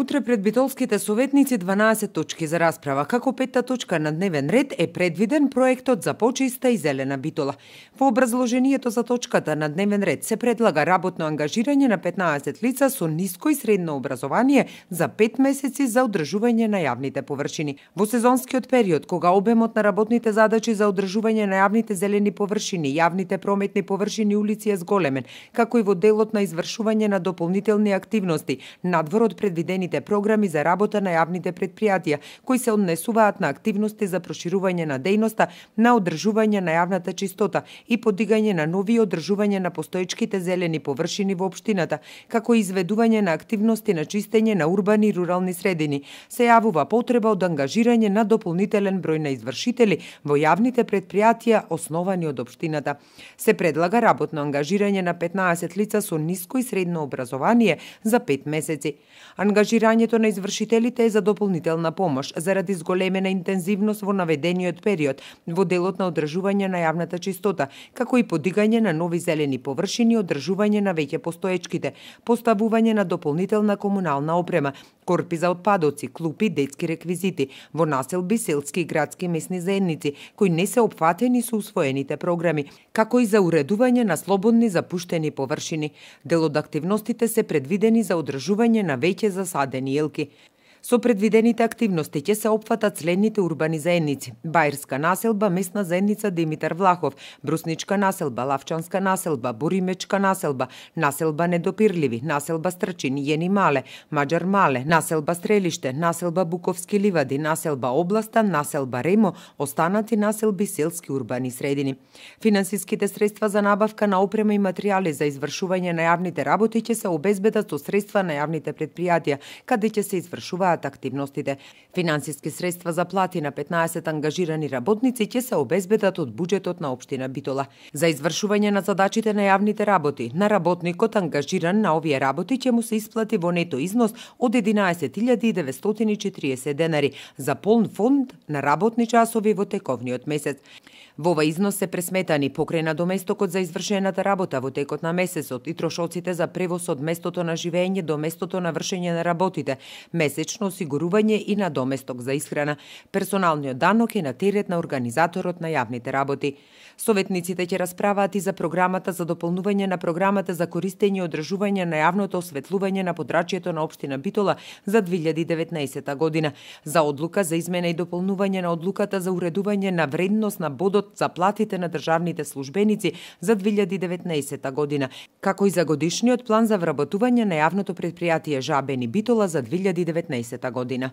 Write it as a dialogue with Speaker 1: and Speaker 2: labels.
Speaker 1: Утре пред битолските советници 12 точки за расправа, како петта точка на дневен ред е предвиден проектот за почиста и зелена битола. Во образложението за точката на дневен ред се предлага работно ангажирање на 15 лица со ниско и средно образование за 5 месеци за одржување на јавните површини. Во сезонскиот период, кога обемот на работните задачи за одржување на јавните зелени површини, јавните прометни површини улици е зголемен, како и во делот на извршување на дополнителни активности, надвор од предвидени одредените програми за работа на јавните предпријатија, кои се однесуваат на активности за проширување на дејноста на одржување на јавната чистота и подигање на нови одржување на постоечките зелени површини во општината, како и изведување на активности на чистење на урбани и рурални средини. Се јавува потреба од ангажирање на дополнителен број на извршители во јавните предпријатија основани од општината. Се предлага работно ангажирање на 15 лица со ниско и средно образование за 5 месеци. Ангажирање ангажирањето на извршителите е за дополнителна помош заради зголемена интензивност во наведениот период во делот на одржување на јавната чистота, како и подигање на нови зелени површини, одржување на веќе постоечките, поставување на дополнителна комунална опрема, корпи за отпадоци, клупи, детски реквизити во населби, селски и градски местни заедници, кои не се опфатени со усвоените програми, како и за уредување на слободни запуштени површини. Дел од активностите се предвидени за одржување на веќе засадени елки. Со предвидените активности ќе се опфатат следните урбани заедници: Бајрска населба, местна заедница Димитар Влахов, Брусничка населба, Лавчанска населба, Буримечка населба, населба Недопирливи, населба Страчин, Јени Мале, Маџар Мале, населба Стрелиште, населба Буковски ливади, населба Областа, населба Ремо, останати населби селски урбани средини. Финансиските средства за набавка на опрема и материјали за извршување на јавните работи ќе се обезбедат со средства на јавните предпријатија, каде ќе се извршуваат продолжуваат активностите. Финансиски средства за плати на 15 ангажирани работници ќе се обезбедат од буџетот на општина Битола. За извршување на задачите на јавните работи, на работникот ангажиран на овие работи ќе му се исплати во нето износ од 11.940 денари за полн фонд на работни часови во тековниот месец. Во овој износ се пресметани покрај на доместокот за извршената работа во текот на месецот и трошоците за превоз од местото на живење до местото на вршење на работите, месечно здравично осигурување и на доместок за исхрана. Персоналниот данок е на терет на организаторот на јавните работи. Советниците ќе расправаат и за програмата за дополнување на програмата за користење и одржување на јавното осветлување на подрачјето на општина Битола за 2019 година, за одлука за измена и дополнување на одлуката за уредување на вредност на бодот за платите на државните службеници за 2019 година, како и за годишниот план за вработување на јавното предпријатие Жабени Битола за 2019 2020. godina.